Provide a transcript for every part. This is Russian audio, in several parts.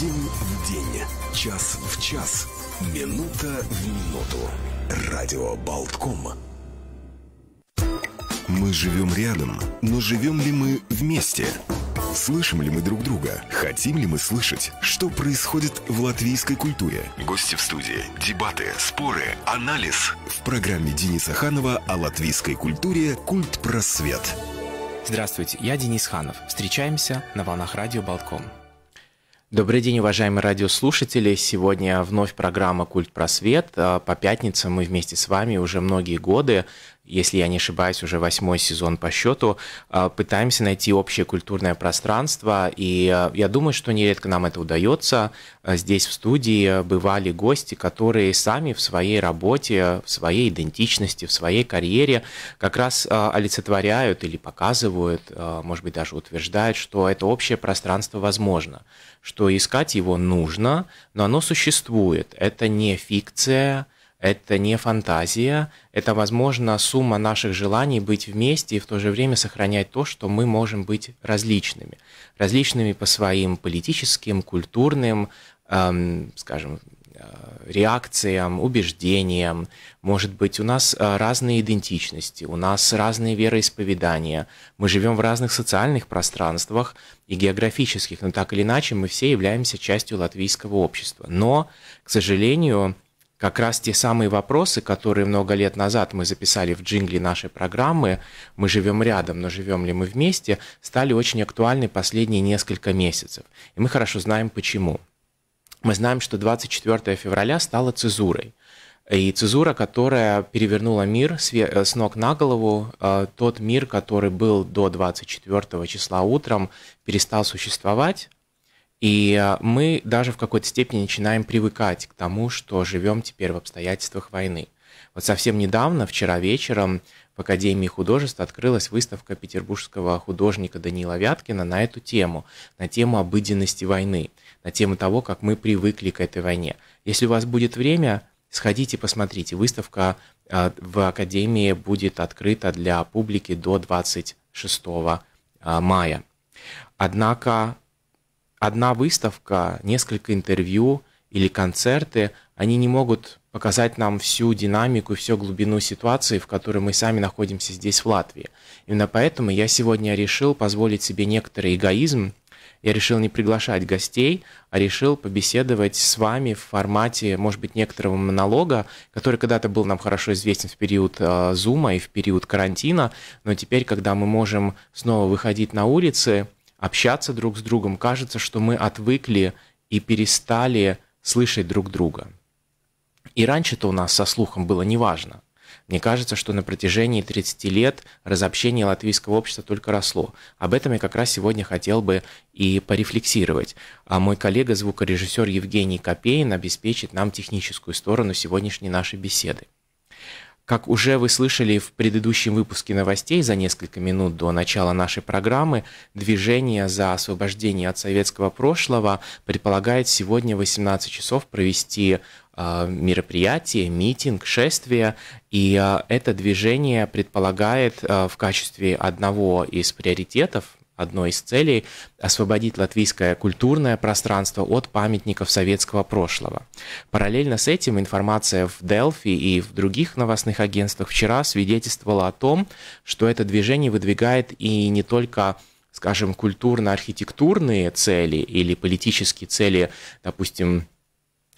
День в день, час в час, минута в минуту. Радио Болтком. Мы живем рядом, но живем ли мы вместе? Слышим ли мы друг друга? Хотим ли мы слышать, что происходит в латвийской культуре? Гости в студии, дебаты, споры, анализ. В программе Дениса Ханова о латвийской культуре «Культ просвет». Здравствуйте, я Денис Ханов. Встречаемся на волнах радио «Болтком». Добрый день, уважаемые радиослушатели. Сегодня вновь программа «Культ просвет». А, по пятницам мы вместе с вами уже многие годы если я не ошибаюсь, уже восьмой сезон по счету, а, пытаемся найти общее культурное пространство, и а, я думаю, что нередко нам это удается. А, здесь в студии бывали гости, которые сами в своей работе, в своей идентичности, в своей карьере как раз олицетворяют или показывают, может быть, даже утверждают, что это общее пространство возможно, что искать его нужно, но оно существует. Это не фикция, это не фантазия, это, возможно, сумма наших желаний быть вместе и в то же время сохранять то, что мы можем быть различными. Различными по своим политическим, культурным, эм, скажем, э, реакциям, убеждениям. Может быть, у нас э, разные идентичности, у нас разные вероисповедания. Мы живем в разных социальных пространствах и географических, но так или иначе мы все являемся частью латвийского общества. Но, к сожалению, как раз те самые вопросы, которые много лет назад мы записали в джингле нашей программы «Мы живем рядом, но живем ли мы вместе», стали очень актуальны последние несколько месяцев. И мы хорошо знаем почему. Мы знаем, что 24 февраля стало цезурой. И цезура, которая перевернула мир э, с ног на голову, э, тот мир, который был до 24 числа утром, перестал существовать, и а, мы даже в какой-то степени начинаем привыкать к тому, что живем теперь в обстоятельствах войны. Вот совсем недавно, вчера вечером, в Академии художеств открылась выставка петербургского художника Даниила Вяткина на эту тему, на тему обыденности войны, на тему того, как мы привыкли к этой войне. Если у вас будет время, сходите, посмотрите. Выставка а, в Академии будет открыта для публики до 26 а, мая. Однако одна выставка, несколько интервью или концерты, они не могут показать нам всю динамику, всю глубину ситуации, в которой мы сами находимся здесь, в Латвии. Именно поэтому я сегодня решил позволить себе некоторый эгоизм. Я решил не приглашать гостей, а решил побеседовать с вами в формате, может быть, некоторого монолога, который когда-то был нам хорошо известен в период э, зума и в период карантина, но теперь, когда мы можем снова выходить на улицы, общаться друг с другом. Кажется, что мы отвыкли и перестали слышать друг друга. И раньше-то у нас со слухом было неважно. Мне кажется, что на протяжении 30 лет разобщение латвийского общества только росло. Об этом я как раз сегодня хотел бы и порефлексировать. А мой коллега-звукорежиссер Евгений Копейн обеспечит нам техническую сторону сегодняшней нашей беседы. Как уже вы слышали в предыдущем выпуске новостей за несколько минут до начала нашей программы, движение за освобождение от советского прошлого предполагает сегодня 18 часов провести а, мероприятие, митинг, шествие. И а, это движение предполагает а, в качестве одного из приоритетов одной из целей – освободить латвийское культурное пространство от памятников советского прошлого. Параллельно с этим информация в Delphi и в других новостных агентствах вчера свидетельствовала о том, что это движение выдвигает и не только скажем, культурно-архитектурные цели или политические цели, допустим,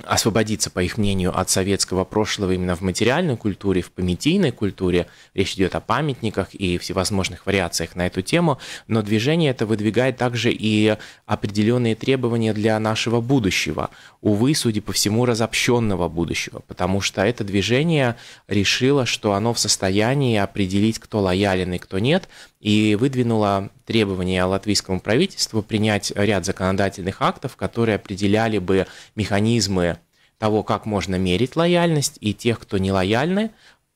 освободиться, по их мнению, от советского прошлого именно в материальной культуре, в понятийной культуре. Речь идет о памятниках и всевозможных вариациях на эту тему, но движение это выдвигает также и определенные требования для нашего будущего. Увы, судя по всему, разобщенного будущего, потому что это движение решило, что оно в состоянии определить, кто лоялен и кто нет, и выдвинула требования латвийскому правительству принять ряд законодательных актов, которые определяли бы механизмы того, как можно мерить лояльность и тех, кто не лояльны,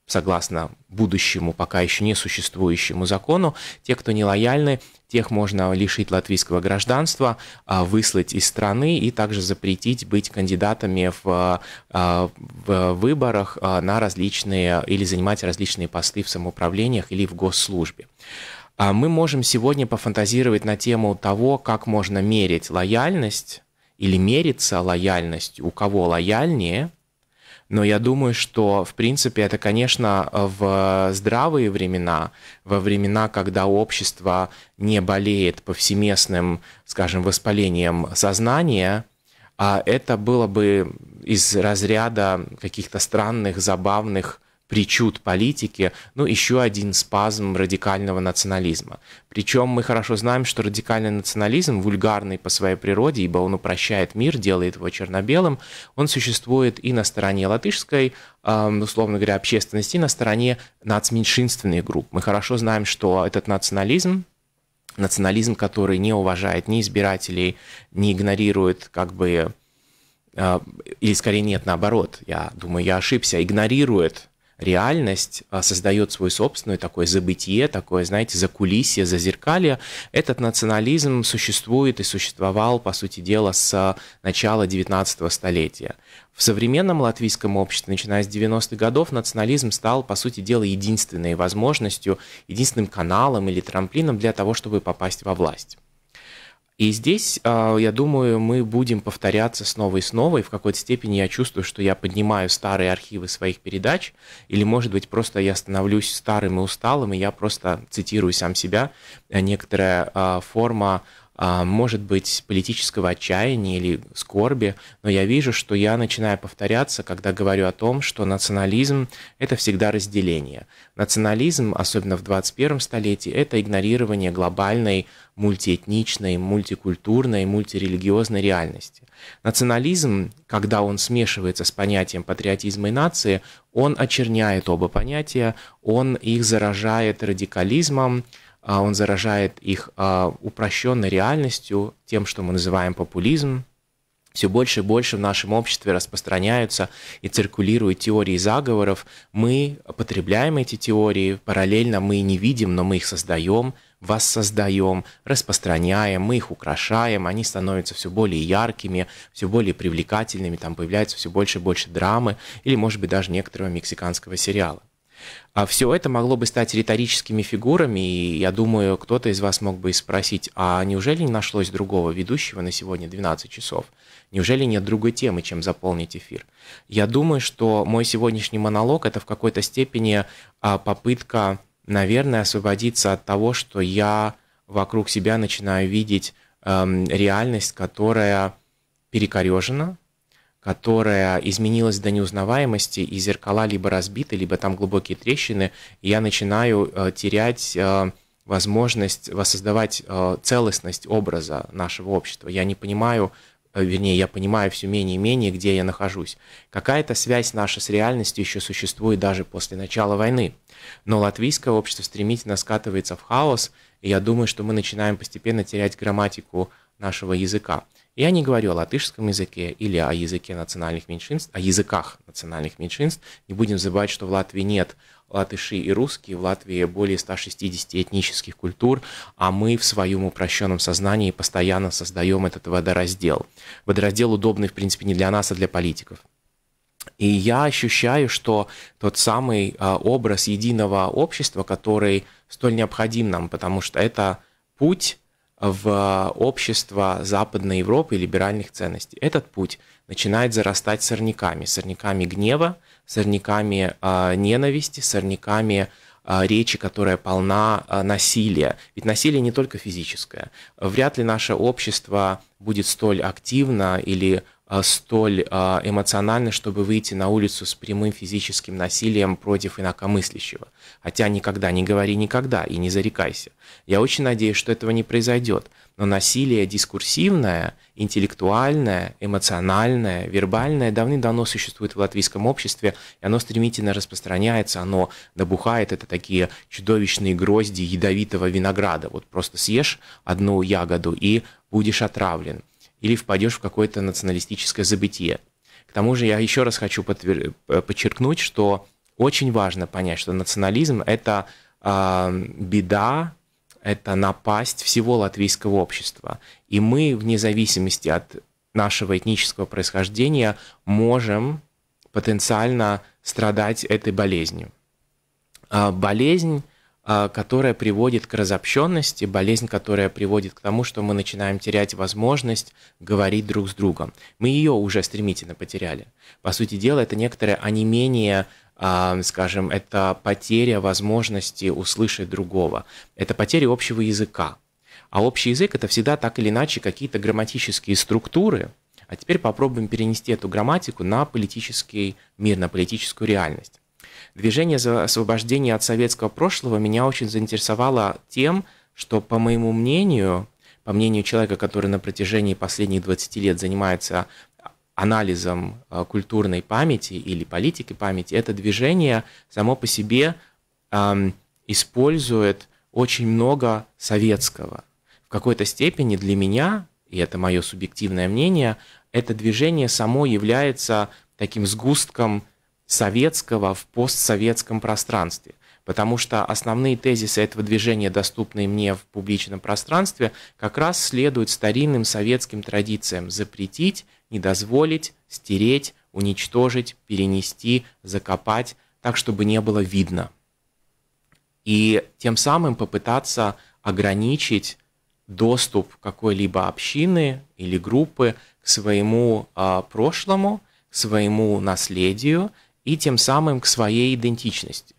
согласно будущему, пока еще не существующему закону, те, кто не лояльны, тех можно лишить латвийского гражданства, а, выслать из страны и также запретить быть кандидатами в, а, а, в выборах на различные или занимать различные посты в самоуправлениях или в госслужбе. А мы можем сегодня пофантазировать на тему того, как можно мерить лояльность или мериться лояльность, у кого лояльнее. Но я думаю, что, в принципе, это, конечно, в здравые времена, во времена, когда общество не болеет повсеместным, скажем, воспалением сознания, а это было бы из разряда каких-то странных, забавных причуд политики, ну, еще один спазм радикального национализма. Причем мы хорошо знаем, что радикальный национализм, вульгарный по своей природе, ибо он упрощает мир, делает его черно-белым, он существует и на стороне латышской, условно говоря, общественности, и на стороне нацменьшинственных групп. Мы хорошо знаем, что этот национализм, национализм, который не уважает ни избирателей, не игнорирует как бы а, или скорее нет, наоборот, я думаю, я ошибся, игнорирует реальность а, создает свой собственный такое забытие, такое, знаете, закулисье, зазеркалье. Этот национализм существует и существовал, по сути дела, с а, начала 19 столетия. В современном латвийском обществе, начиная с 90-х годов, национализм стал, по сути дела, единственной возможностью, единственным каналом или трамплином для того, чтобы попасть во власть. И здесь, а, я думаю, мы будем повторяться снова и снова, и в какой-то степени я чувствую, что я поднимаю старые архивы своих передач, или, может быть, просто я становлюсь старым и усталым, и я просто цитирую сам себя. Некоторая а, форма а, может быть, политического отчаяния или скорби, но я вижу, что я начинаю повторяться, когда говорю о том, что национализм – это всегда разделение. Национализм, особенно в 21 столетии, это игнорирование глобальной мультиэтничной, мультикультурной, мультирелигиозной реальности. Национализм, когда он смешивается с понятием патриотизма и нации, он очерняет оба понятия, он их заражает радикализмом, а, он заражает их а, упрощенной реальностью, тем, что мы называем популизм. Все больше и больше в нашем обществе распространяются и циркулируют теории заговоров. Мы потребляем эти теории, параллельно мы не видим, но мы их создаем – воссоздаем, распространяем, мы их украшаем, они становятся все более яркими, все более привлекательными, там появляется все больше и больше драмы или, может быть, даже некоторого мексиканского сериала. А все это могло бы стать риторическими фигурами, и я думаю, кто-то из вас мог бы и спросить, а неужели не нашлось другого ведущего на сегодня 12 часов? Неужели нет другой темы, чем заполнить эфир? Я думаю, что мой сегодняшний монолог – это в какой-то степени а, попытка наверное, освободиться от того, что я вокруг себя начинаю видеть эм, реальность, которая перекорежена, которая изменилась до неузнаваемости, и зеркала либо разбиты, либо там глубокие трещины, и я начинаю э, терять э, возможность воссоздавать э, целостность образа нашего общества. Я не понимаю, Э, вернее, я понимаю все менее и менее, где я нахожусь. Какая-то связь наша с реальностью еще существует даже после начала войны. Но латвийское общество стремительно скатывается в хаос, и я думаю, что мы начинаем постепенно терять грамматику нашего языка. Я не говорю о латышском языке или о языке национальных меньшинств, о языках национальных меньшинств. Не будем забывать, что в Латвии нет латыши и русские, в Латвии более 160 этнических культур, а мы в своем упрощенном сознании постоянно создаем этот водораздел. Водораздел удобный, в принципе, не для нас, а для политиков. И я ощущаю, что тот самый а, образ единого общества, который столь необходим нам, потому что это путь в общество Западной Европы и либеральных ценностей. Этот путь начинает зарастать сорняками, сорняками гнева, сорняками э, ненависти, сорняками а, речи, которая полна а, насилия. Ведь насилие не только физическое. Вряд ли наше общество будет столь активно или а, столь а, эмоционально, чтобы выйти на улицу с прямым физическим насилием против инакомыслящего. Хотя никогда не говори никогда и не зарекайся. Я очень надеюсь, что этого не произойдет. Но насилие дискурсивное, интеллектуальное, эмоциональное, вербальное давным-давно существует в латвийском обществе, и оно стремительно распространяется, оно набухает, это такие чудовищные грозди ядовитого винограда. Вот просто съешь одну ягоду и будешь отравлен или впадешь в какое-то националистическое забытие. К тому же я еще раз хочу подтвер... Э, подчеркнуть, что очень важно понять, что национализм – это э, беда, это напасть всего латвийского общества. И мы, вне зависимости от нашего этнического происхождения, можем потенциально страдать этой болезнью. А болезнь а, которая приводит к разобщенности, болезнь, которая приводит к тому, что мы начинаем терять возможность говорить друг с другом. Мы ее уже стремительно потеряли. По сути дела, это некоторое онемение а, скажем, это потеря возможности услышать другого, это потеря общего языка. А общий язык это всегда так или иначе какие-то грамматические структуры. А теперь попробуем перенести эту грамматику на политический мир, на политическую реальность. Движение за освобождение от советского прошлого меня очень заинтересовало тем, что, по моему мнению, по мнению человека, который на протяжении последних 20 лет занимается анализом э, культурной памяти или политики памяти, это движение само по себе эм, использует очень много советского. В какой-то степени для меня, и это мое субъективное мнение, это движение само является таким сгустком советского в постсоветском пространстве. Потому что основные тезисы этого движения, доступные мне в публичном пространстве, как раз следуют старинным советским традициям запретить, не дозволить, стереть, уничтожить, перенести, закопать, так, чтобы не было видно. И тем самым попытаться ограничить доступ какой-либо общины или группы к своему э, прошлому, к своему наследию, и тем самым к своей идентичности.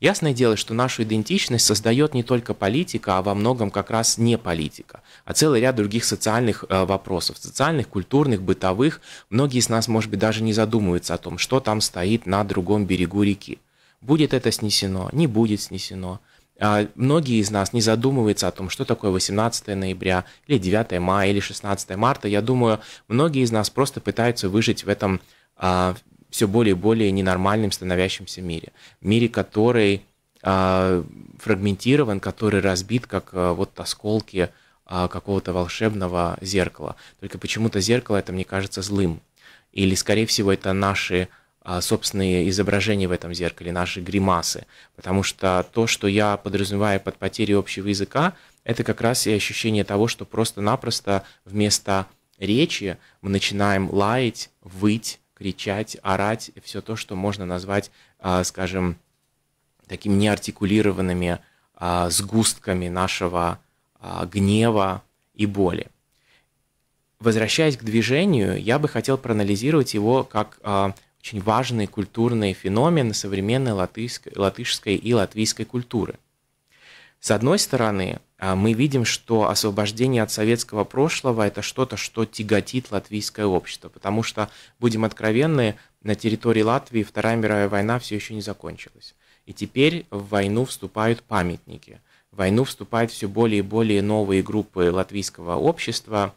Ясное дело, что нашу идентичность создает не только политика, а во многом как раз не политика, а целый ряд других социальных э, вопросов, социальных, культурных, бытовых. Многие из нас, может быть, даже не задумываются о том, что там стоит на другом берегу реки. Будет это снесено, не будет снесено. А многие из нас не задумываются о том, что такое 18 ноября, или 9 мая, или 16 марта. Я думаю, многие из нас просто пытаются выжить в этом а, все более и более ненормальным становящемся мире. Мире, который э, фрагментирован, который разбит, как э, вот осколки э, какого-то волшебного зеркала. Только почему-то зеркало это, мне кажется, злым. Или, скорее всего, это наши собственные изображения в этом зеркале, наши гримасы. Потому что то, что я подразумеваю под потерей общего языка, это как раз и ощущение того, что просто-напросто вместо речи мы начинаем лаять, выть, кричать, орать, все то, что можно назвать, а, скажем, такими неартикулированными а, сгустками нашего а, гнева и боли. Возвращаясь к движению, я бы хотел проанализировать его как очень важный культурный феномен современной латышской, латышской и латвийской культуры – с одной стороны, а, мы видим, что освобождение от советского прошлого – это что-то, что тяготит латвийское общество, потому что, будем откровенны, на территории Латвии Вторая мировая война все еще не закончилась. И теперь в войну вступают памятники. В войну вступают все более и более новые группы латвийского общества.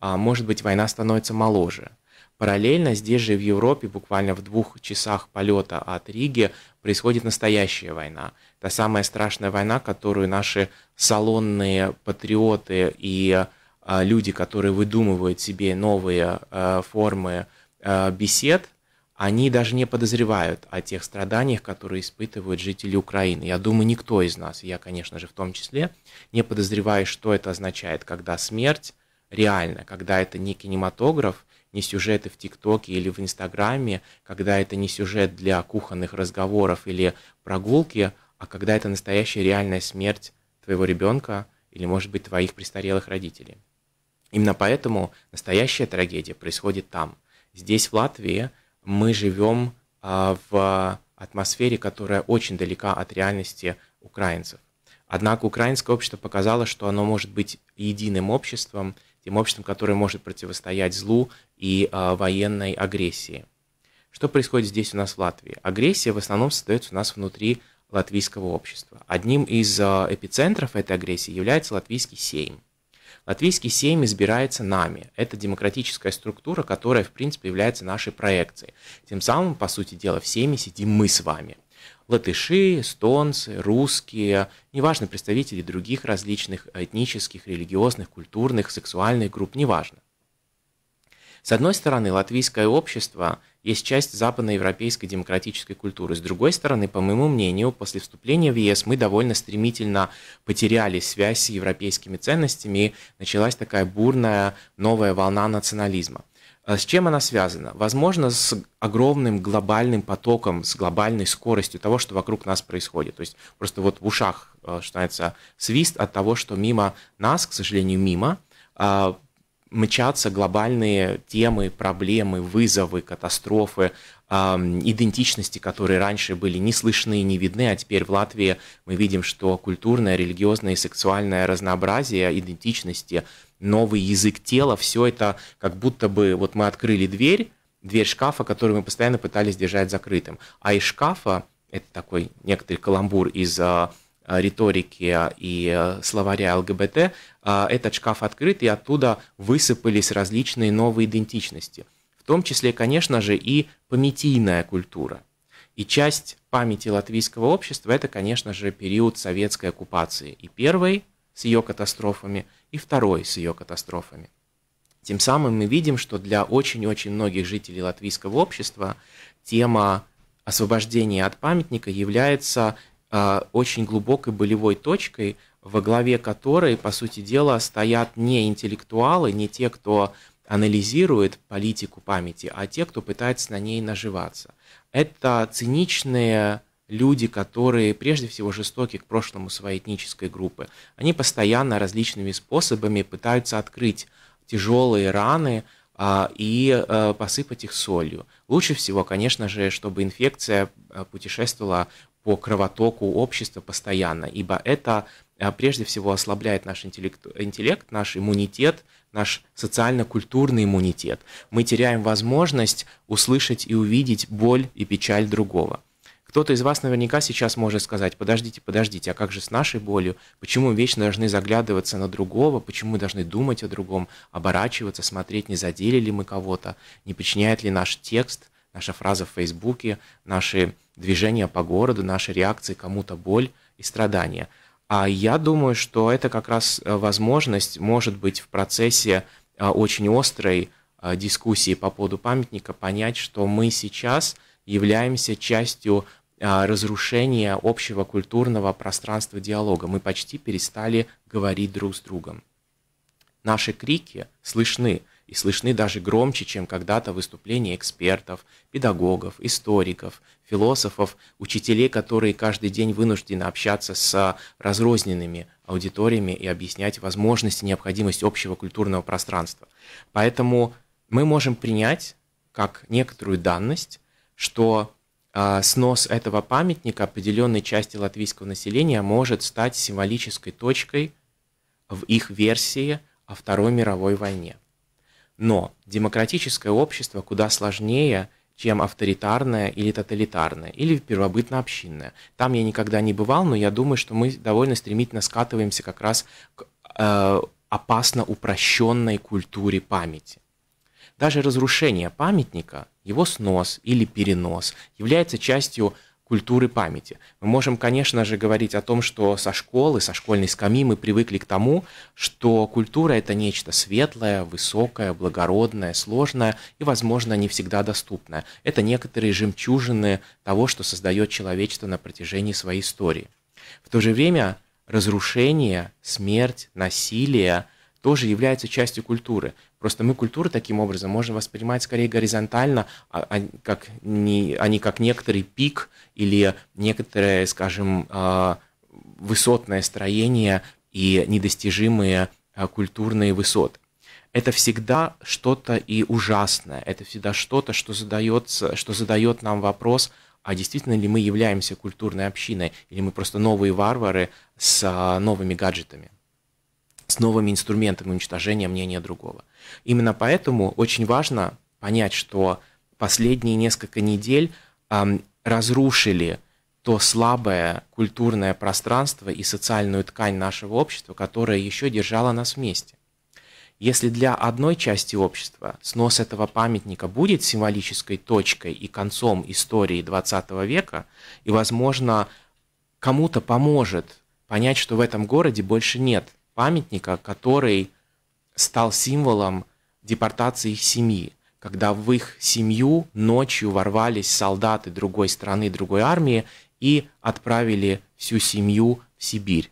А, может быть, война становится моложе. Параллельно здесь же в Европе, буквально в двух часах полета от Риги, происходит настоящая война та самая страшная война, которую наши салонные патриоты и а, люди, которые выдумывают себе новые а, формы а, бесед, они даже не подозревают о тех страданиях, которые испытывают жители Украины. Я думаю, никто из нас, я, конечно же, в том числе, не подозревает, что это означает, когда смерть реальна, когда это не кинематограф, не сюжеты в ТикТоке или в Инстаграме, когда это не сюжет для кухонных разговоров или прогулки, а когда это настоящая реальная смерть твоего ребенка или, может быть, твоих престарелых родителей. Именно поэтому настоящая трагедия происходит там. Здесь, в Латвии, мы живем а, в атмосфере, которая очень далека от реальности украинцев. Однако украинское общество показало, что оно может быть единым обществом, тем обществом, которое может противостоять злу и а, военной агрессии. Что происходит здесь у нас в Латвии? Агрессия в основном создается у нас внутри латвийского общества. Одним из а, эпицентров этой агрессии является латвийский сейм. Латвийский сейм избирается нами. Это демократическая структура, которая, в принципе, является нашей проекцией. Тем самым, по сути дела, в сейме сидим мы с вами. Латыши, эстонцы, русские, неважно, представители других различных этнических, религиозных, культурных, сексуальных групп, неважно. С одной стороны, латвийское общество есть часть западноевропейской демократической культуры. С другой стороны, по моему мнению, после вступления в ЕС мы довольно стремительно потеряли связь с европейскими ценностями, и началась такая бурная новая волна национализма. А с чем она связана? Возможно, с огромным глобальным потоком, с глобальной скоростью того, что вокруг нас происходит. То есть просто вот в ушах, э, начинается свист от того, что мимо нас, к сожалению, мимо, а, мчатся глобальные темы, проблемы, вызовы, катастрофы, идентичности, которые раньше были не слышны и не видны, а теперь в Латвии мы видим, что культурное, религиозное и сексуальное разнообразие идентичности, новый язык тела, все это как будто бы вот мы открыли дверь, дверь шкафа, которую мы постоянно пытались держать закрытым. А из шкафа, это такой некоторый каламбур из а, Э, риторики и э, словаря ЛГБТ, э, этот шкаф открыт, и оттуда высыпались различные новые идентичности, в том числе, конечно же, и пометийная культура. И часть памяти латвийского общества – это, конечно же, период советской оккупации. И первой с ее катастрофами, и второй с ее катастрофами. Тем самым мы видим, что для очень-очень многих жителей латвийского общества тема освобождения от памятника является а, очень глубокой болевой точкой, во главе которой, по сути дела, стоят не интеллектуалы, не те, кто анализирует политику памяти, а те, кто пытается на ней наживаться. Это циничные люди, которые прежде всего жестоки к прошлому своей этнической группы. Они постоянно различными способами пытаются открыть тяжелые раны а, и а, посыпать их солью. Лучше всего, конечно же, чтобы инфекция э, путешествовала по кровотоку общества постоянно, ибо это а, прежде всего ослабляет наш интеллект, интеллект наш иммунитет, наш социально-культурный иммунитет. Мы теряем возможность услышать и увидеть боль и печаль другого. Кто-то из вас наверняка сейчас может сказать, подождите, подождите, а как же с нашей болью? Почему мы вечно должны заглядываться на другого? Почему мы должны думать о другом, оборачиваться, смотреть, не задели ли мы кого-то, не причиняет ли наш текст, наша фраза в Фейсбуке, наши движения по городу, наши реакции, кому-то боль и страдания. А я думаю, что это как раз э, возможность, может быть, в процессе э, очень острой э, дискуссии по поводу памятника понять, что мы сейчас являемся частью разрушения общего культурного пространства диалога. Мы почти перестали говорить друг с другом. Наши крики слышны, и слышны даже громче, чем когда-то выступления экспертов, педагогов, историков, философов, учителей, которые каждый день вынуждены общаться с разрозненными аудиториями и объяснять возможности, необходимость общего культурного пространства. Поэтому мы можем принять как некоторую данность, что а, снос этого памятника определенной части латвийского населения может стать символической точкой в их версии о Второй мировой войне. Но демократическое общество куда сложнее, чем авторитарное или тоталитарное, или первобытно-общинное. Там я никогда не бывал, но я думаю, что мы довольно стремительно скатываемся как раз к э, опасно упрощенной культуре памяти. Даже разрушение памятника, его снос или перенос является частью культуры памяти. Мы можем, конечно же, говорить о том, что со школы, со школьной скамьи мы привыкли к тому, что культура – это нечто светлое, высокое, благородное, сложное и, возможно, не всегда доступное. Это некоторые жемчужины того, что создает человечество на протяжении своей истории. В то же время разрушение, смерть, насилие – тоже являются частью культуры. Просто мы культуру таким образом можем воспринимать скорее горизонтально, а, а, как не, а не как некоторый пик или некоторое, скажем, а, высотное строение и недостижимые а, культурные высоты это всегда что-то и ужасное, это всегда что-то, что, задается, что задает нам вопрос, а действительно ли мы являемся культурной общиной, или мы просто новые варвары с а, новыми гаджетами с новыми инструментами уничтожения мнения другого. Именно поэтому очень важно понять, что последние несколько недель э, разрушили то слабое культурное пространство и социальную ткань нашего общества, которая еще держала нас вместе. Если для одной части общества снос этого памятника будет символической точкой и концом истории 20 века, и, возможно, кому-то поможет понять, что в этом городе больше нет памятника, который стал символом депортации их семьи, когда в их семью ночью ворвались солдаты другой страны, другой армии и отправили всю семью в Сибирь.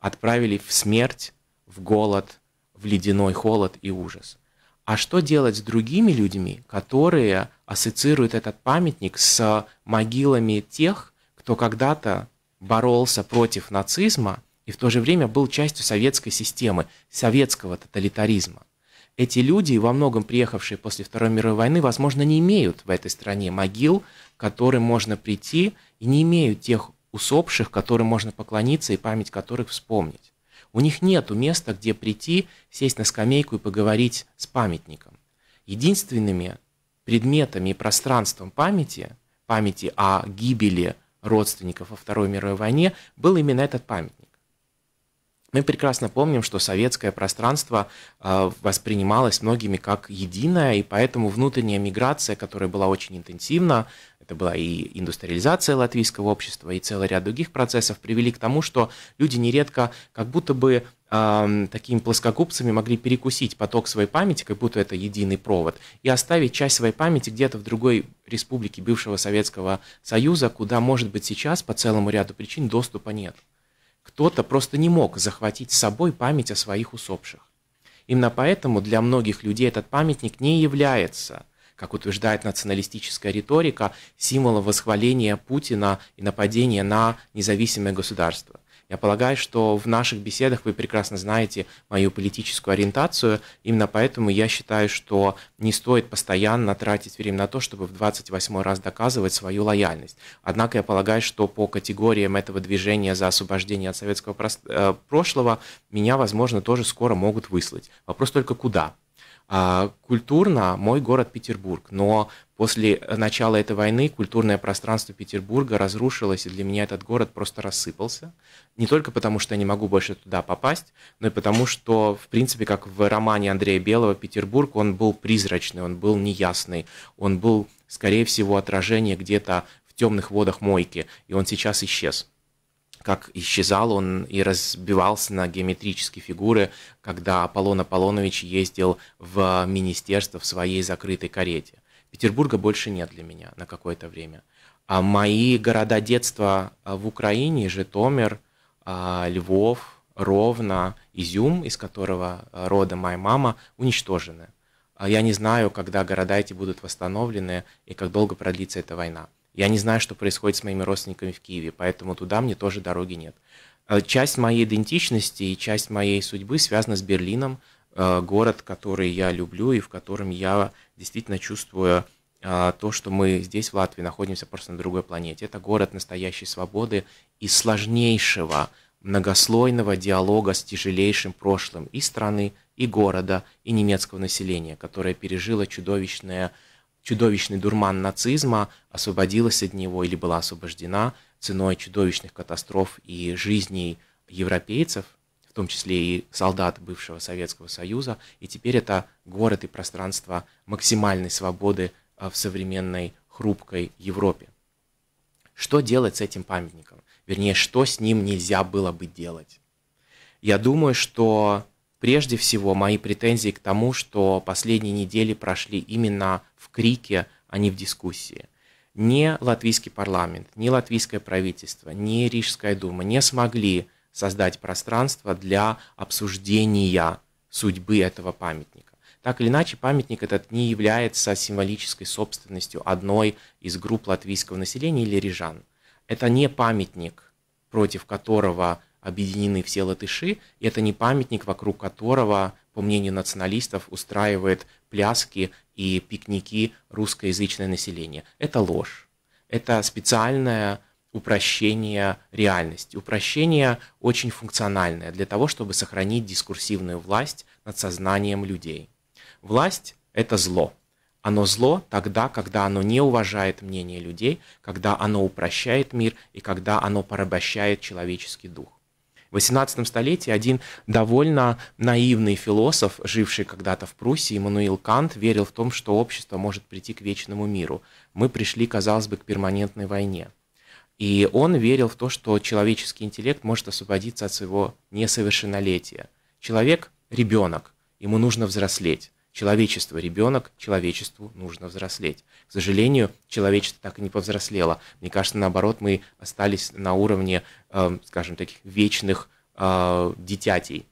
Отправили в смерть, в голод, в ледяной холод и ужас. А что делать с другими людьми, которые ассоциируют этот памятник с могилами тех, кто когда-то боролся против нацизма – и в то же время был частью советской системы, советского тоталитаризма. Эти люди, во многом приехавшие после Второй мировой войны, возможно, не имеют в этой стране могил, к которым можно прийти, и не имеют тех усопших, которым можно поклониться и память которых вспомнить. У них нет места, где прийти, сесть на скамейку и поговорить с памятником. Единственными предметами и пространством памяти, памяти о гибели родственников во Второй мировой войне, был именно этот памятник. Мы прекрасно помним, что советское пространство э, воспринималось многими как единое, и поэтому внутренняя миграция, которая была очень интенсивна, это была и индустриализация латвийского общества, и целый ряд других процессов, привели к тому, что люди нередко как будто бы эм, такими плоскогубцами могли перекусить поток своей памяти, как будто это единый провод, и оставить часть своей памяти где-то в другой республике бывшего Советского Союза, куда, может быть, сейчас по целому ряду причин доступа нет. Кто-то просто не мог захватить с собой память о своих усопших. Именно поэтому для многих людей этот памятник не является, как утверждает националистическая риторика, символом восхваления Путина и нападения на независимое государство. Я полагаю, что в наших беседах вы прекрасно знаете мою политическую ориентацию. Именно поэтому я считаю, что не стоит постоянно тратить время на то, чтобы в 28 раз доказывать свою лояльность. Однако я полагаю, что по категориям этого движения за освобождение от советского э, прошлого меня, возможно, тоже скоро могут выслать. Вопрос только куда. А, культурно мой город Петербург, но после э, начала этой войны культурное пространство Петербурга разрушилось, и для меня этот город просто рассыпался. Не только потому, что я не могу больше туда попасть, но и потому, что, в принципе, как в романе Андрея Белого «Петербург», он был призрачный, он был неясный, он был, скорее всего, отражение где-то в темных водах мойки, и он сейчас исчез как исчезал он и разбивался на геометрические фигуры, когда Аполлон Аполлонович ездил в министерство в своей закрытой карете. Петербурга больше нет для меня на какое-то время. А мои города детства а, в Украине, Житомир, а, Львов, Ровно, Изюм, из которого а, рода моя мама, уничтожены. Я не знаю, когда города эти будут восстановлены и как долго продлится эта война. Я не знаю, что происходит с моими родственниками в Киеве, поэтому туда мне тоже дороги нет. Э, часть моей идентичности и часть моей судьбы связана с Берлином, э, город, который я люблю и в котором я действительно чувствую э, то, что мы здесь, в Латвии, находимся просто на другой планете. Это город настоящей свободы и сложнейшего многослойного диалога с тяжелейшим прошлым и страны, и города, и немецкого населения, которое пережило чудовищное чудовищный дурман нацизма освободилась от него или была освобождена ценой чудовищных катастроф и жизней европейцев, в том числе и солдат бывшего Советского Союза. И теперь это город и пространство максимальной свободы а, в современной хрупкой Европе. Что делать с этим памятником? Вернее, что с ним нельзя было бы делать? Я думаю, что Прежде всего, мои претензии к тому, что последние недели прошли именно в крике, а не в дискуссии. Ни латвийский парламент, ни латвийское правительство, ни Рижская дума не смогли создать пространство для обсуждения судьбы этого памятника. Так или иначе, памятник этот не является символической собственностью одной из групп латвийского населения или рижан. Это не памятник, против которого объединены все латыши, и это не памятник, вокруг которого, по мнению националистов, устраивает пляски и пикники русскоязычное население. Это ложь. Это специальное упрощение реальности. Упрощение очень функциональное для того, чтобы сохранить дискурсивную власть над сознанием людей. Власть – это зло. Оно зло тогда, когда оно не уважает мнение людей, когда оно упрощает мир и когда оно порабощает человеческий дух. В 18 столетии один довольно наивный философ, живший когда-то в Пруссии, Иммануил Кант, верил в том, что общество может прийти к вечному миру. Мы пришли, казалось бы, к перманентной войне. И он верил в то, что человеческий интеллект может освободиться от своего несовершеннолетия. Человек – ребенок, ему нужно взрослеть человечество ребенок, человечеству нужно взрослеть. К сожалению, человечество так и не повзрослело. Мне кажется, наоборот, мы остались на уровне, эм, скажем, таких вечных э, детятей.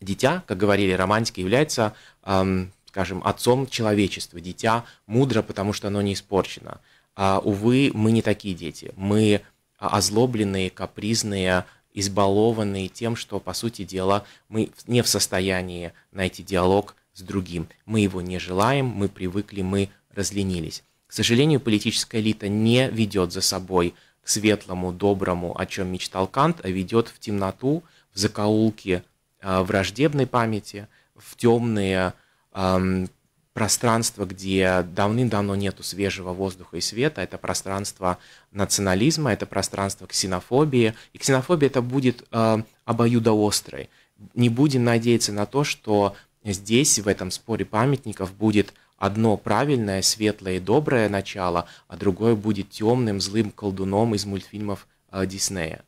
Дитя, как говорили романтики, является, эм, скажем, отцом человечества. Дитя мудро, потому что оно не испорчено. А, увы, мы не такие дети. Мы озлобленные, капризные, избалованные тем, что, по сути дела, мы не в состоянии найти диалог – с другим. Мы его не желаем, мы привыкли, мы разленились. К сожалению, политическая элита не ведет за собой к светлому, доброму, о чем мечтал Кант, а ведет в темноту, в закоулки э, враждебной памяти, в темные э, пространство, где давным-давно нету свежего воздуха и света, это пространство национализма, это пространство ксенофобии. И ксенофобия это будет э, обоюдоострой. Не будем надеяться на то, что Здесь, в этом споре памятников, будет одно правильное, светлое и доброе начало, а другое будет темным, злым колдуном из мультфильмов э, Диснея.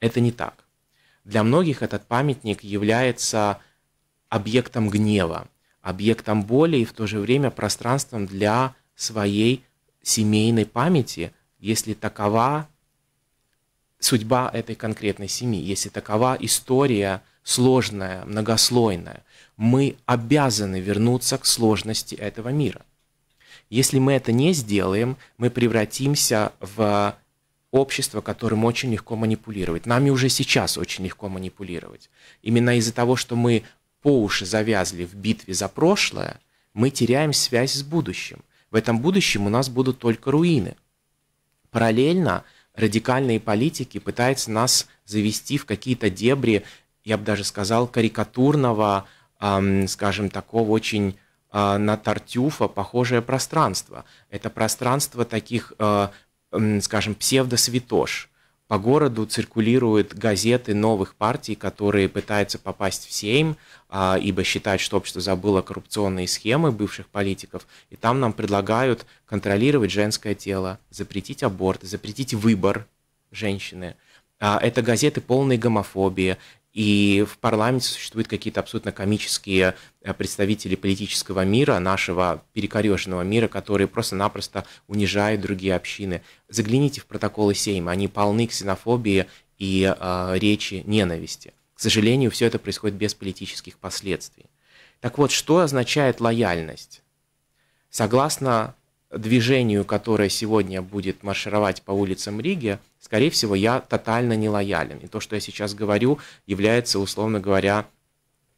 Это не так. Для многих этот памятник является объектом гнева, объектом боли и в то же время пространством для своей семейной памяти, если такова судьба этой конкретной семьи, если такова история сложная, многослойная мы обязаны вернуться к сложности этого мира. Если мы это не сделаем, мы превратимся в общество, которым очень легко манипулировать. Нами уже сейчас очень легко манипулировать. Именно из-за того, что мы по уши завязли в битве за прошлое, мы теряем связь с будущим. В этом будущем у нас будут только руины. Параллельно радикальные политики пытаются нас завести в какие-то дебри, я бы даже сказал, карикатурного скажем, такого очень а, на Тартюфа похожее пространство. Это пространство таких, а, скажем, псевдосвятош. По городу циркулируют газеты новых партий, которые пытаются попасть в Сейм, а, ибо считают, что общество забыло коррупционные схемы бывших политиков. И там нам предлагают контролировать женское тело, запретить аборт, запретить выбор женщины. Это газеты полной гомофобии, и в парламенте существуют какие-то абсолютно комические э, представители политического мира, нашего перекореженного мира, которые просто-напросто унижают другие общины. Загляните в протоколы Сейма, они полны ксенофобии и э, речи ненависти. К сожалению, все это происходит без политических последствий. Так вот, что означает лояльность? Согласно движению, которое сегодня будет маршировать по улицам Риги, скорее всего, я тотально не лоялен. И то, что я сейчас говорю, является, условно говоря,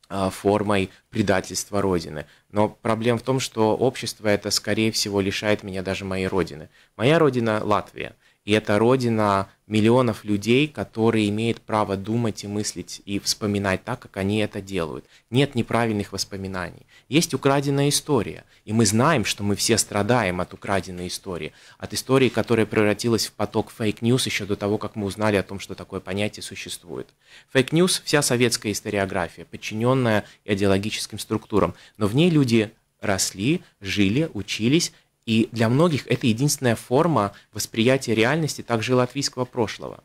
а, формой предательства Родины. Но проблема в том, что общество это, скорее всего, лишает меня даже моей Родины. Моя Родина – Латвия. И это Родина миллионов людей, которые имеют право думать и мыслить и вспоминать так, как они это делают. Нет неправильных воспоминаний. Есть украденная история. И мы знаем, что мы все страдаем от украденной истории. От истории, которая превратилась в поток фейк-ньюс еще до того, как мы узнали о том, что такое понятие существует. Фейк-ньюс – вся советская историография, подчиненная идеологическим структурам. Но в ней люди росли, жили, учились, и для многих это единственная форма восприятия реальности также и латвийского прошлого.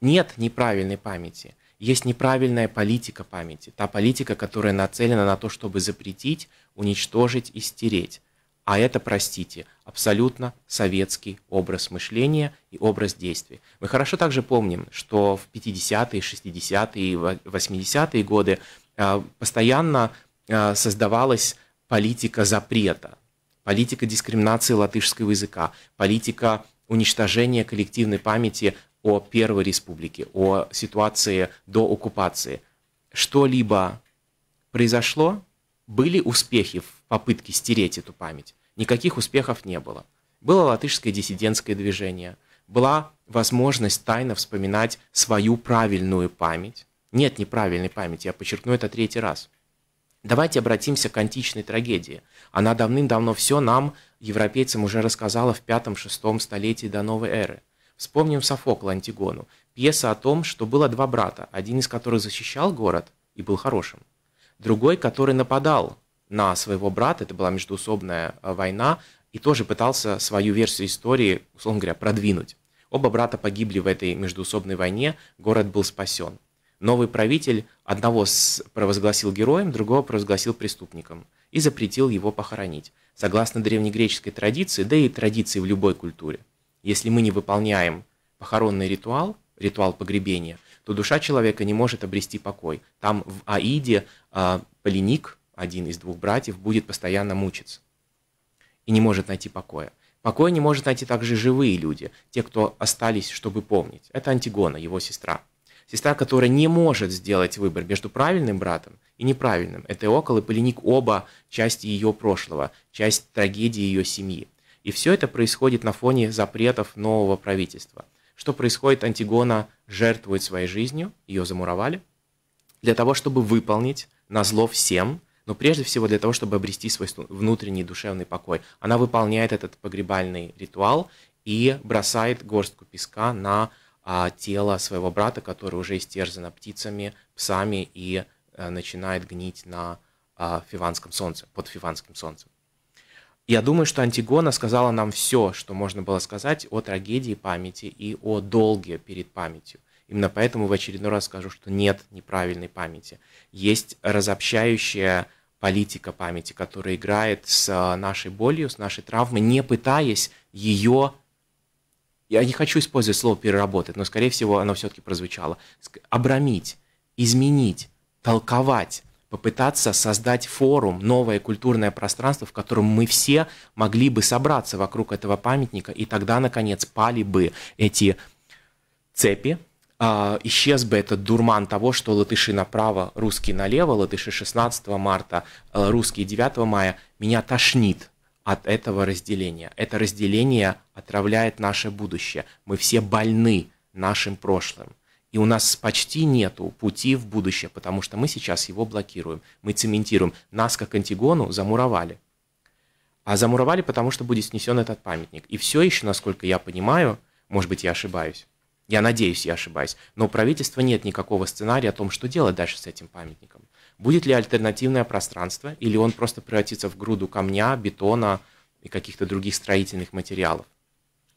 Нет неправильной памяти. Есть неправильная политика памяти. Та политика, которая нацелена на то, чтобы запретить, уничтожить и стереть. А это, простите, абсолютно советский образ мышления и образ действий. Мы хорошо также помним, что в 50-е, 60-е и 80-е годы а, постоянно а, создавалась политика запрета политика дискриминации латышского языка, политика уничтожения коллективной памяти о Первой Республике, о ситуации до оккупации. Что-либо произошло, были успехи в попытке стереть эту память. Никаких успехов не было. Было латышское диссидентское движение, была возможность тайно вспоминать свою правильную память. Нет неправильной памяти, я подчеркну это третий раз – Давайте обратимся к античной трагедии. Она давным-давно все нам, европейцам, уже рассказала в пятом-шестом столетии до новой эры. Вспомним Софокла Антигону. Пьеса о том, что было два брата, один из которых защищал город и был хорошим, другой, который нападал на своего брата, это была междуусобная э, война, и тоже пытался свою версию истории, условно говоря, продвинуть. Оба брата погибли в этой междуусобной войне, город был спасен новый правитель одного провозгласил героем, другого провозгласил преступником и запретил его похоронить. Согласно древнегреческой традиции, да и традиции в любой культуре, если мы не выполняем похоронный ритуал, ритуал погребения, то душа человека не может обрести покой. Там в Аиде э, Полиник, один из двух братьев, будет постоянно мучиться и не может найти покоя. Покоя не может найти также живые люди, те, кто остались, чтобы помнить. Это Антигона, его сестра. Сестра, которая не может сделать выбор между правильным братом и неправильным. Это около поленик оба части ее прошлого, часть трагедии ее семьи. И все это происходит на фоне запретов нового правительства. Что происходит? Антигона жертвует своей жизнью, ее замуровали, для того, чтобы выполнить на зло всем, но прежде всего для того, чтобы обрести свой внутренний душевный покой. Она выполняет этот погребальный ритуал и бросает горстку песка на а, тело своего брата, который уже истерзано птицами, псами и а, начинает гнить на а, фиванском солнце, под фиванским солнцем. Я думаю, что Антигона сказала нам все, что можно было сказать о трагедии памяти и о долге перед памятью. Именно поэтому в очередной раз скажу, что нет неправильной памяти. Есть разобщающая политика памяти, которая играет с а, нашей болью, с нашей травмой, не пытаясь ее я не хочу использовать слово «переработать», но, скорее всего, оно все-таки прозвучало, обрамить, изменить, толковать, попытаться создать форум, новое культурное пространство, в котором мы все могли бы собраться вокруг этого памятника, и тогда, наконец, пали бы эти цепи, а, исчез бы этот дурман того, что латыши направо, русские налево, латыши 16 марта, э, русские 9 мая, меня тошнит от этого разделения. Это разделение отравляет наше будущее. Мы все больны нашим прошлым. И у нас почти нету пути в будущее, потому что мы сейчас его блокируем. Мы цементируем. Нас, как Антигону, замуровали. А замуровали, потому что будет снесен этот памятник. И все еще, насколько я понимаю, может быть, я ошибаюсь, я надеюсь, я ошибаюсь, но у правительства нет никакого сценария о том, что делать дальше с этим памятником. Будет ли альтернативное пространство, или он просто превратится в груду камня, бетона и каких-то других строительных материалов?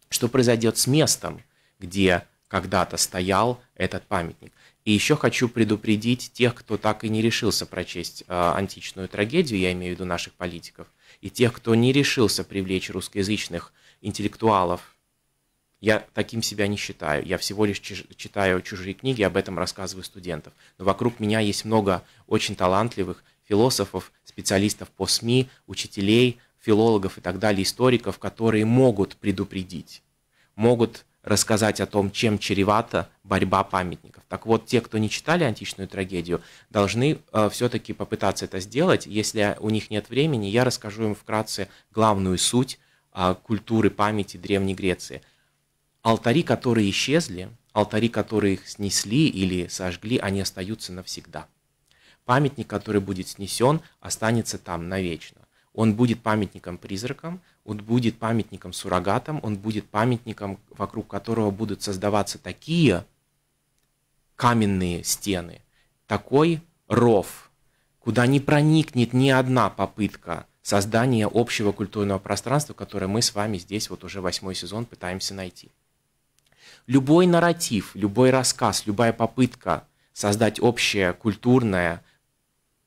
Что произойдет с местом, где когда-то стоял этот памятник? И еще хочу предупредить тех, кто так и не решился прочесть э, античную трагедию, я имею в виду наших политиков, и тех, кто не решился привлечь русскоязычных интеллектуалов я таким себя не считаю. Я всего лишь читаю чужие книги, об этом рассказываю студентов. Но вокруг меня есть много очень талантливых философов, специалистов по СМИ, учителей, филологов и так далее, историков, которые могут предупредить, могут рассказать о том, чем чревата борьба памятников. Так вот, те, кто не читали античную трагедию, должны э, все-таки попытаться это сделать. Если у них нет времени, я расскажу им вкратце главную суть э, культуры памяти Древней Греции алтари, которые исчезли, алтари, которые их снесли или сожгли, они остаются навсегда. Памятник, который будет снесен, останется там навечно. Он будет памятником-призраком, он будет памятником-суррогатом, он будет памятником, вокруг которого будут создаваться такие каменные стены, такой ров, куда не проникнет ни одна попытка создания общего культурного пространства, которое мы с вами здесь вот уже восьмой сезон пытаемся найти любой нарратив, любой рассказ, любая попытка создать общее культурное,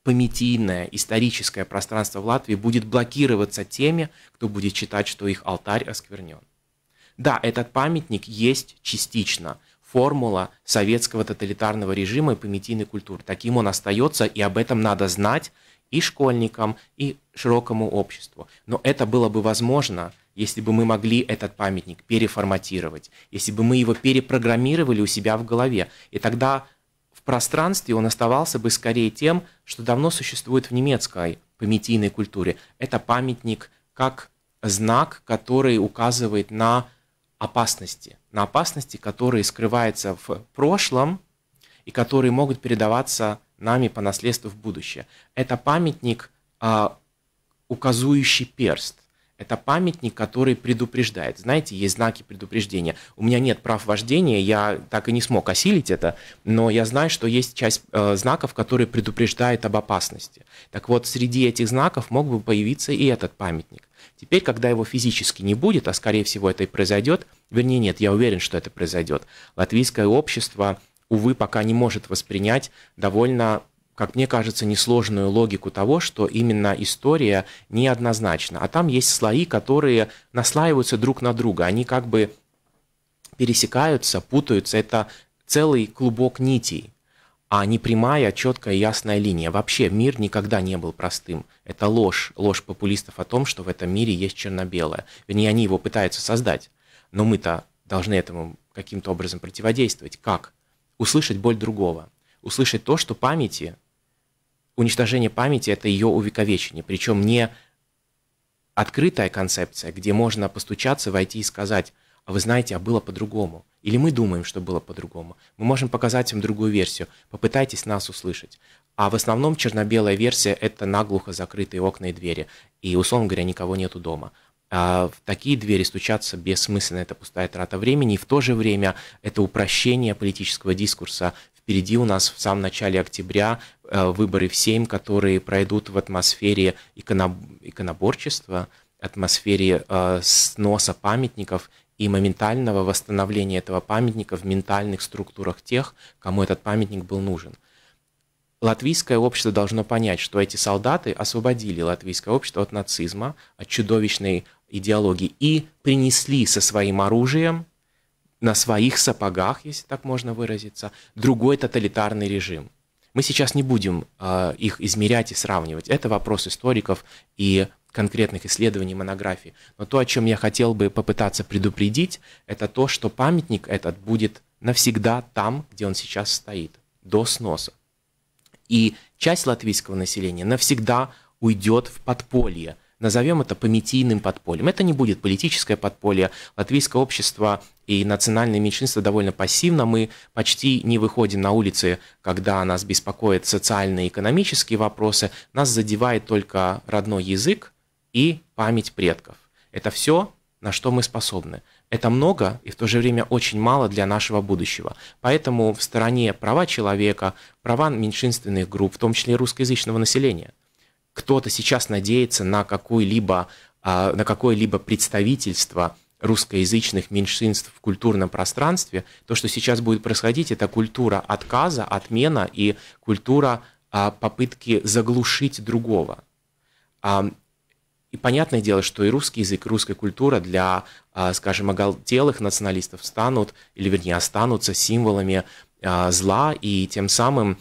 памятийное, историческое пространство в Латвии будет блокироваться теми, кто будет считать, что их алтарь осквернен. Да, этот памятник есть частично формула советского тоталитарного режима и памятийной культуры. Таким он остается, и об этом надо знать и школьникам, и широкому обществу. Но это было бы возможно – если бы мы могли этот памятник переформатировать, если бы мы его перепрограммировали у себя в голове. И тогда в пространстве он оставался бы скорее тем, что давно существует в немецкой памятийной культуре. Это памятник как знак, который указывает на опасности, на опасности, которые скрываются в прошлом и которые могут передаваться нами по наследству в будущее. Это памятник, а, указующий перст это памятник, который предупреждает. Знаете, есть знаки предупреждения. У меня нет прав вождения, я так и не смог осилить это, но я знаю, что есть часть э, знаков, которые предупреждают об опасности. Так вот, среди этих знаков мог бы появиться и этот памятник. Теперь, когда его физически не будет, а скорее всего это и произойдет, вернее нет, я уверен, что это произойдет, латвийское общество, увы, пока не может воспринять довольно как мне кажется, несложную логику того, что именно история неоднозначна. А там есть слои, которые наслаиваются друг на друга. Они как бы пересекаются, путаются. Это целый клубок нитей, а не прямая, четкая, ясная линия. Вообще мир никогда не был простым. Это ложь, ложь популистов о том, что в этом мире есть черно-белое. Вернее, они его пытаются создать. Но мы-то должны этому каким-то образом противодействовать. Как? Услышать боль другого. Услышать то, что памяти уничтожение памяти – это ее увековечение, причем не открытая концепция, где можно постучаться, войти и сказать, а вы знаете, а было по-другому. Или мы думаем, что было по-другому. Мы можем показать им другую версию. Попытайтесь нас услышать. А в основном черно-белая версия – это наглухо закрытые окна и двери. И, условно говоря, никого нету дома. А в такие двери стучаться бессмысленно, это пустая трата времени. И в то же время это упрощение политического дискурса Впереди у нас в самом начале октября э, выборы в Сейм, которые пройдут в атмосфере иконоборчества, атмосфере э, сноса памятников и моментального восстановления этого памятника в ментальных структурах тех, кому этот памятник был нужен. Латвийское общество должно понять, что эти солдаты освободили латвийское общество от нацизма, от чудовищной идеологии и принесли со своим оружием на своих сапогах, если так можно выразиться, другой тоталитарный режим. Мы сейчас не будем э, их измерять и сравнивать. Это вопрос историков и конкретных исследований, монографий. Но то, о чем я хотел бы попытаться предупредить, это то, что памятник этот будет навсегда там, где он сейчас стоит, до сноса. И часть латвийского населения навсегда уйдет в подполье – назовем это пометийным подпольем. Это не будет политическое подполье. Латвийское общество и национальные меньшинства довольно пассивно. Мы почти не выходим на улицы, когда нас беспокоят социальные и экономические вопросы. Нас задевает только родной язык и память предков. Это все, на что мы способны. Это много и в то же время очень мало для нашего будущего. Поэтому в стороне права человека, права меньшинственных групп, в том числе русскоязычного населения – кто-то сейчас надеется на какое-либо а, на какое-либо представительство русскоязычных меньшинств в культурном пространстве, то, что сейчас будет происходить, это культура отказа, отмена и культура а, попытки заглушить другого. А, и понятное дело, что и русский язык, и русская культура для, скажем, оголтелых националистов станут, или вернее останутся символами зла и тем самым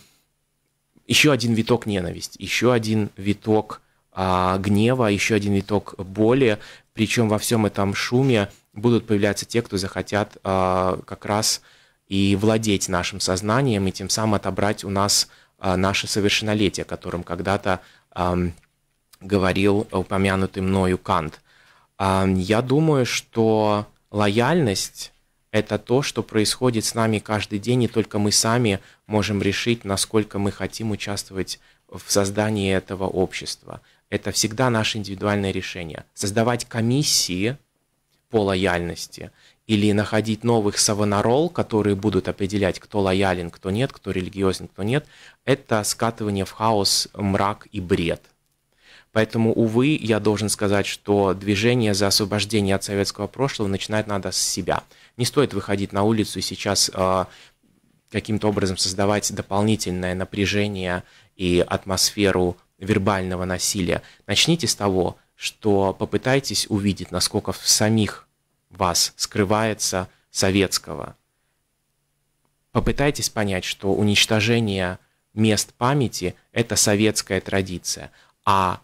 еще один виток ненависти, еще один виток а, гнева, еще один виток боли. Причем во всем этом шуме будут появляться те, кто захотят а, как раз и владеть нашим сознанием, и тем самым отобрать у нас а, наше совершеннолетие, о котором когда-то а, говорил упомянутый мною Кант. А, я думаю, что лояльность это то, что происходит с нами каждый день, и только мы сами можем решить, насколько мы хотим участвовать в создании этого общества. Это всегда наше индивидуальное решение. Создавать комиссии по лояльности или находить новых савонарол, которые будут определять, кто лоялен, кто нет, кто религиозен, кто нет, это скатывание в хаос, мрак и бред. Поэтому, увы, я должен сказать, что движение за освобождение от советского прошлого начинать надо с себя – не стоит выходить на улицу и сейчас а, каким-то образом создавать дополнительное напряжение и атмосферу вербального насилия. Начните с того, что попытайтесь увидеть, насколько в самих вас скрывается советского. Попытайтесь понять, что уничтожение мест памяти – это советская традиция, а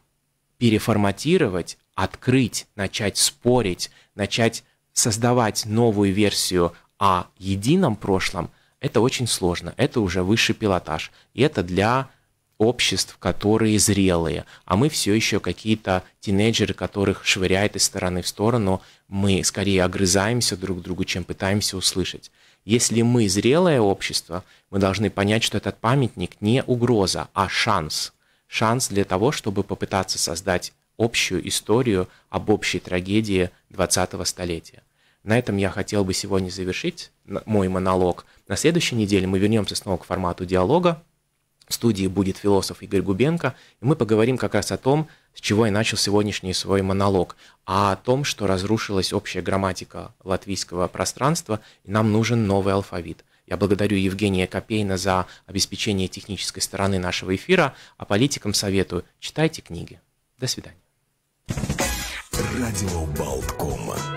переформатировать, открыть, начать спорить, начать создавать новую версию о едином прошлом, это очень сложно, это уже высший пилотаж. И это для обществ, которые зрелые, а мы все еще какие-то тинейджеры, которых швыряет из стороны в сторону, мы скорее огрызаемся друг к другу, чем пытаемся услышать. Если мы зрелое общество, мы должны понять, что этот памятник не угроза, а шанс. Шанс для того, чтобы попытаться создать общую историю об общей трагедии 20-го столетия. На этом я хотел бы сегодня завершить мой монолог. На следующей неделе мы вернемся снова к формату диалога. В студии будет философ Игорь Губенко, и мы поговорим как раз о том, с чего я начал сегодняшний свой монолог, а о том, что разрушилась общая грамматика латвийского пространства, и нам нужен новый алфавит. Я благодарю Евгения Копейна за обеспечение технической стороны нашего эфира, а политикам советую – читайте книги. До свидания. Радио Болткома.